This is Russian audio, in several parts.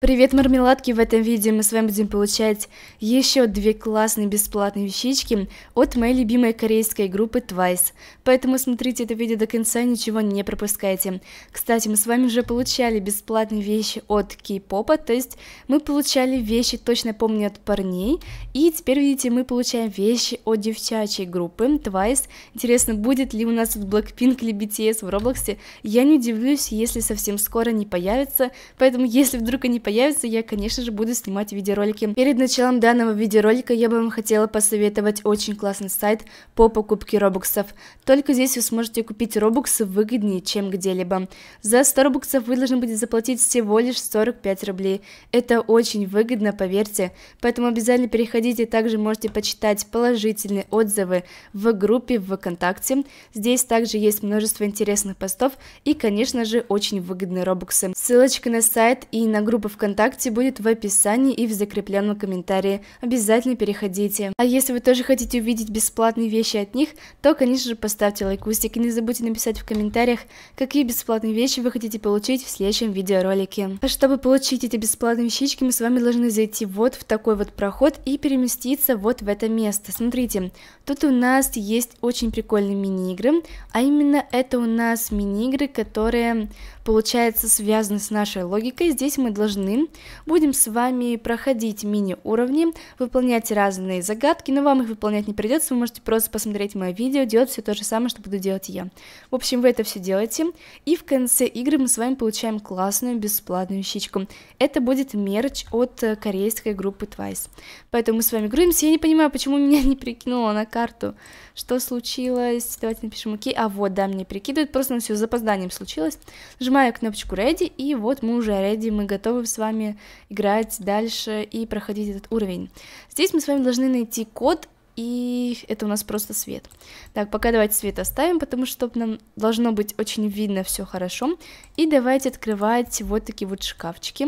Привет, мармеладки! В этом видео мы с вами будем получать еще две классные бесплатные вещички от моей любимой корейской группы Twice. Поэтому смотрите это видео до конца, ничего не пропускайте. Кстати, мы с вами уже получали бесплатные вещи от k попа то есть мы получали вещи, точно помню, от парней. И теперь, видите, мы получаем вещи от девчачьей группы Twice. Интересно, будет ли у нас тут Blackpink или BTS в Роблоксе? Я не удивлюсь, если совсем скоро не появится, поэтому если вдруг они появится, я, конечно же, буду снимать видеоролики. Перед началом данного видеоролика я бы вам хотела посоветовать очень классный сайт по покупке робоксов. Только здесь вы сможете купить робоксы выгоднее, чем где-либо. За 100 робоксов вы должны будете заплатить всего лишь 45 рублей. Это очень выгодно, поверьте. Поэтому обязательно переходите, также можете почитать положительные отзывы в группе в ВКонтакте. Здесь также есть множество интересных постов и, конечно же, очень выгодные робоксы. Ссылочка на сайт и на группу в ВКонтакте будет в описании и в закрепленном комментарии. Обязательно переходите. А если вы тоже хотите увидеть бесплатные вещи от них, то, конечно же, поставьте лайкустик и не забудьте написать в комментариях, какие бесплатные вещи вы хотите получить в следующем видеоролике. А чтобы получить эти бесплатные вещички, мы с вами должны зайти вот в такой вот проход и переместиться вот в это место. Смотрите, тут у нас есть очень прикольные мини-игры, а именно это у нас мини-игры, которые, получается, связаны с нашей логикой. Здесь мы должны стороны. Будем с вами проходить мини-уровни, выполнять разные загадки, но вам их выполнять не придется, вы можете просто посмотреть мое видео, делать все то же самое, что буду делать я. В общем, вы это все делаете, и в конце игры мы с вами получаем классную бесплатную щичку. Это будет мерч от э, корейской группы Twice. Поэтому мы с вами грузимся, я не понимаю, почему меня не прикинуло на карту, что случилось, давайте напишем окей, а вот, да, мне прикидывают, просто на все с запозданием случилось. Нажимаю кнопочку ready, и вот мы уже ready, мы готовы с вами играть дальше и проходить этот уровень. Здесь мы с вами должны найти код и это у нас просто свет. Так, пока давайте свет оставим, потому что нам должно быть очень видно все хорошо. И давайте открывать вот такие вот шкафчики.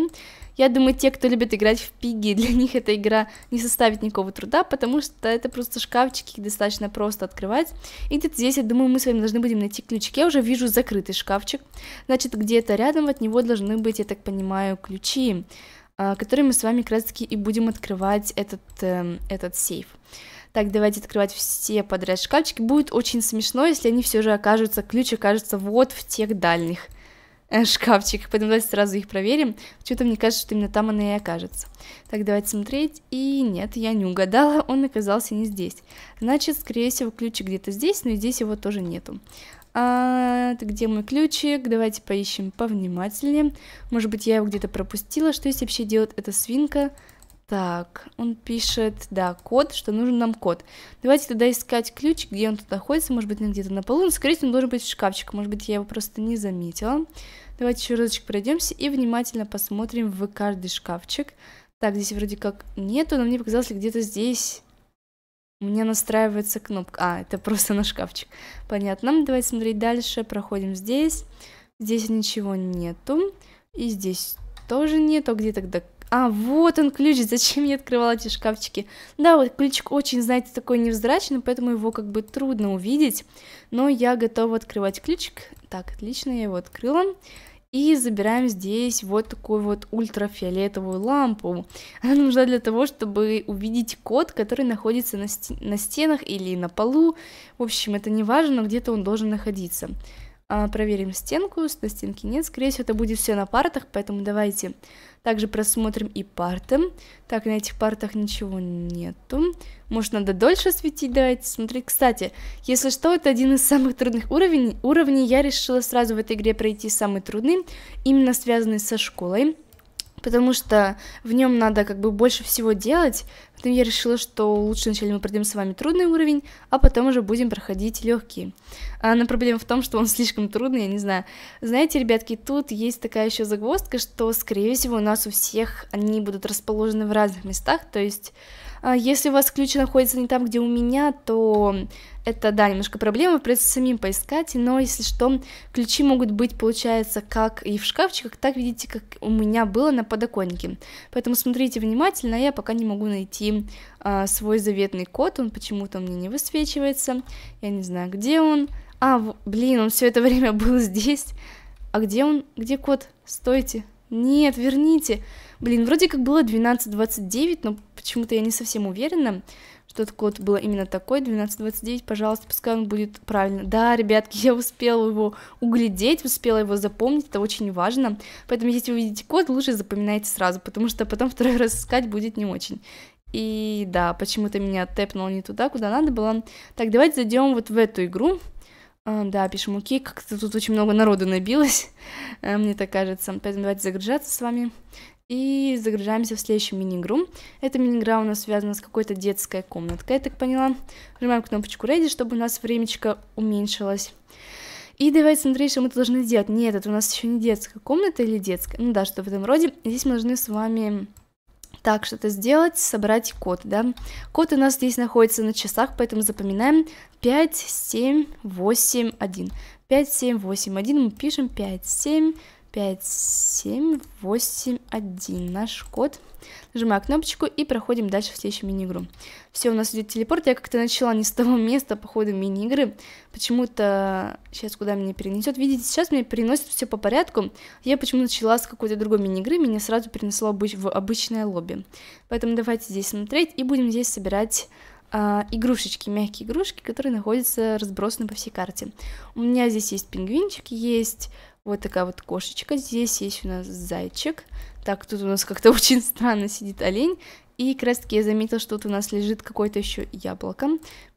Я думаю, те, кто любит играть в пиги, для них эта игра не составит никакого труда, потому что это просто шкафчики, их достаточно просто открывать. И где-то здесь, я думаю, мы с вами должны будем найти ключик. Я уже вижу закрытый шкафчик, значит, где-то рядом от него должны быть, я так понимаю, ключи, а, которые мы с вами как раз таки и будем открывать этот, эм, этот сейф так, давайте открывать все подряд шкафчики, будет очень смешно, если они все же окажутся, ключ окажется вот в тех дальних э, шкафчиках, поэтому давайте сразу их проверим, почему-то мне кажется, что именно там она и окажется. Так, давайте смотреть, и нет, я не угадала, он оказался не здесь, значит, скорее всего, ключик где-то здесь, но и здесь его тоже нету. А, где мой ключик? Давайте поищем повнимательнее. Может быть, я его где-то пропустила. Что здесь вообще делает эта свинка? Так, он пишет, да, код, что нужен нам код. Давайте тогда искать ключ, где он тут находится, может быть, он где-то на полу, но, ну, скорее всего, он должен быть в шкафчике, может быть, я его просто не заметила. Давайте еще разочек пройдемся и внимательно посмотрим в каждый шкафчик. Так, здесь вроде как нету, но мне показалось, где-то здесь у меня настраивается кнопка. А, это просто на шкафчик. Понятно, давайте смотреть дальше, проходим здесь. Здесь ничего нету, и здесь тоже нету, а где тогда а, вот он ключ, зачем я открывала эти шкафчики? Да, вот ключик очень, знаете, такой невзрачный, поэтому его как бы трудно увидеть, но я готова открывать ключик. Так, отлично, я его открыла. И забираем здесь вот такую вот ультрафиолетовую лампу. Она нужна для того, чтобы увидеть код, который находится на, на стенах или на полу. В общем, это не важно, но где-то он должен находиться. А, проверим стенку, на стенке нет, скорее всего это будет все на партах, поэтому давайте также просмотрим и парты. Так, на этих партах ничего нету. Может, надо дольше светить, давайте смотреть. Кстати, если что, это один из самых трудных уровней. Уровней я решила сразу в этой игре пройти самый трудный, именно связанный со школой потому что в нем надо как бы больше всего делать. Поэтому я решила, что лучше вначале мы пройдем с вами трудный уровень, а потом уже будем проходить легкие. А, но проблема в том, что он слишком трудный, я не знаю. Знаете, ребятки, тут есть такая еще загвоздка, что, скорее всего, у нас у всех они будут расположены в разных местах, то есть а, если у вас ключ находится не там, где у меня, то это, да, немножко проблема, придется самим поискать, но если что, ключи могут быть, получается, как и в шкафчиках, так, видите, как у меня было на подоконнике. Поэтому смотрите внимательно, я пока не могу найти а, свой заветный код, он почему-то мне не высвечивается, я не знаю, где он. А, блин, он все это время был здесь. А где он? Где код? Стойте. Нет, верните. Блин, вроде как было 12.29, но Почему-то я не совсем уверена, что этот код был именно такой. 1229, пожалуйста, пускай он будет правильно. Да, ребятки, я успела его углядеть, успела его запомнить, это очень важно. Поэтому, если вы видите код, лучше запоминайте сразу, потому что потом второй раз искать будет не очень. И да, почему-то меня тэпнуло не туда, куда надо было. Так, давайте зайдем вот в эту игру. А, да, пишем окей, как-то тут очень много народу набилось, э, мне так кажется. Поэтому давайте загружаться с вами и загружаемся в следующую мини-игру. Эта мини-игра у нас связана с какой-то детской комнаткой, я так поняла. Нажимаем кнопочку Ready, чтобы у нас времечко уменьшилось. И давайте смотреть, что мы должны сделать. Нет, это у нас еще не детская комната или детская. Ну да, что в этом роде. Здесь мы должны с вами так что-то сделать, собрать код, да. Код у нас здесь находится на часах, поэтому запоминаем 5, 7, 8, 1. 5, 7, 8, 1 мы пишем 5, 7, 5, 7, 8, 1. Наш код. Нажимаю кнопочку и проходим дальше в следующую мини-игру. Все, у нас идет телепорт. Я как-то начала не с того места по ходу мини-игры. Почему-то... Сейчас куда меня перенесет? Видите, сейчас меня переносит все по порядку. Я почему начала с какой-то другой мини-игры. Меня сразу перенесло в обычное лобби. Поэтому давайте здесь смотреть и будем здесь собирать а, игрушечки, мягкие игрушки, которые находятся разбросаны по всей карте. У меня здесь есть пингвинчик, есть вот такая вот кошечка, здесь есть у нас зайчик, так, тут у нас как-то очень странно сидит олень, и как раз таки я заметила, что тут у нас лежит какое-то еще яблоко.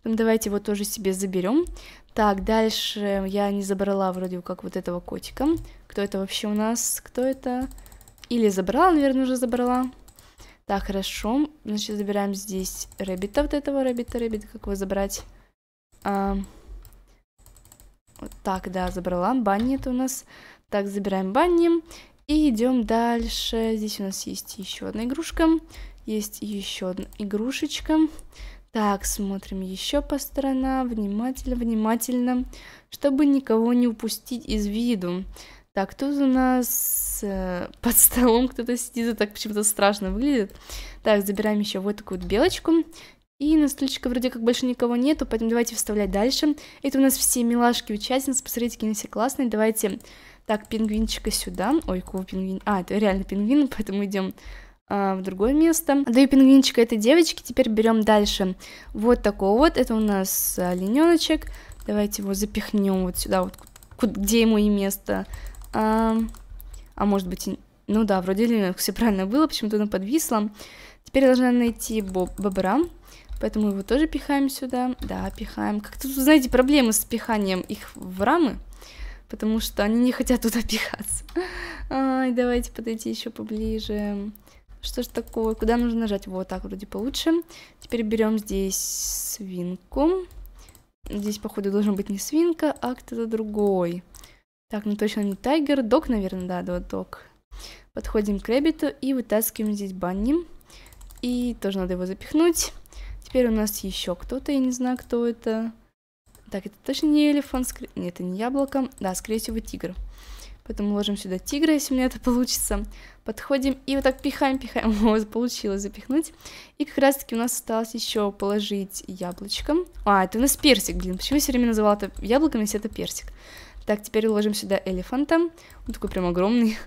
Давайте его тоже себе заберем. Так, дальше я не забрала вроде как вот этого котика. Кто это вообще у нас? Кто это? Или забрала, наверное, уже забрала. Так, хорошо. Значит, забираем здесь рэббита, вот этого рэббита, рэббита, как его забрать? А, вот так, да, забрала. Банни это у нас. Так, забираем банни. И идем дальше. Здесь у нас есть еще одна игрушка. Есть еще одна игрушечка. Так, смотрим еще по сторонам. Внимательно, внимательно. Чтобы никого не упустить из виду. Так, тут у нас э, под столом кто-то сидит, и так почему-то страшно выглядит. Так, забираем еще вот такую вот белочку. И на стульчике вроде как больше никого нету, поэтому давайте вставлять дальше. Это у нас все милашки участниц, посмотрите, какие они все классные. Давайте, так, пингвинчика сюда. Ой, кого пингвин? А, это реально пингвин, поэтому идем а, в другое место. Даю пингвинчика этой девочке, теперь берем дальше вот такого вот. Это у нас э, олененочек. Давайте его запихнем вот сюда, вот где ему и место. А, а может быть, ну да, вроде Linux все правильно было, почему-то она подвисла. Теперь я должна найти боб, бобра, поэтому его тоже пихаем сюда. Да, пихаем. Как-то знаете, проблемы с пиханием их в рамы, потому что они не хотят туда пихаться. Ай, давайте подойти еще поближе. Что ж такое? Куда нужно нажать? Вот так вроде получше. Теперь берем здесь свинку. Здесь, походу, должен быть не свинка, а кто-то другой. Так, ну точно не тайгер, док, наверное, да, да, док. Подходим к Рэббиту и вытаскиваем здесь банни. И тоже надо его запихнуть. Теперь у нас еще кто-то, я не знаю, кто это. Так, это точно не элефант, скорее... нет, это не яблоко. Да, скорее всего, тигр. Поэтому ложим сюда тигра, если у меня это получится. Подходим и вот так пихаем, пихаем. Вот, получилось запихнуть. И как раз-таки у нас осталось еще положить яблочко. А, это у нас персик, блин. Почему я все время называла это яблоком, если это персик? Так, теперь уложим сюда элефанта, он такой прям огромный,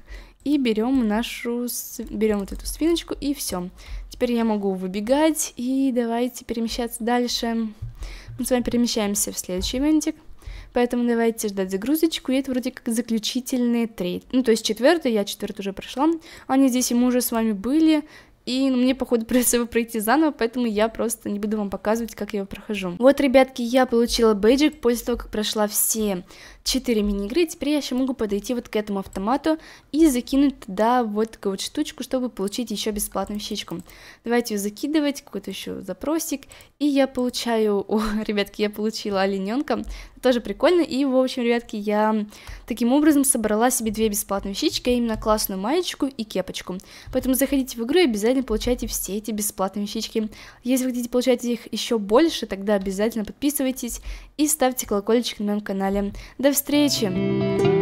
и берем нашу, берем вот эту свиночку, и все. Теперь я могу выбегать, и давайте перемещаться дальше. Мы с вами перемещаемся в следующий ивентик. Поэтому давайте ждать загрузочку, и это вроде как заключительный трейд. Ну, то есть четвертый, я четвертый уже прошла. Они здесь, и мы уже с вами были, и ну, мне, походу, придется его пройти заново, поэтому я просто не буду вам показывать, как я его прохожу. Вот, ребятки, я получила бейджик после того, как прошла все 4 мини-игры, теперь я еще могу подойти вот к этому автомату и закинуть туда вот такую вот штучку, чтобы получить еще бесплатную вещичку. Давайте ее закидывать, какой-то еще запросик, и я получаю, о, ребятки, я получила олененка, тоже прикольно, и, в общем, ребятки, я таким образом собрала себе две бесплатные вещички, а именно классную маечку и кепочку, поэтому заходите в игру и обязательно получайте все эти бесплатные вещички. Если вы хотите получать их еще больше, тогда обязательно подписывайтесь и ставьте колокольчик на моем канале. До встречи!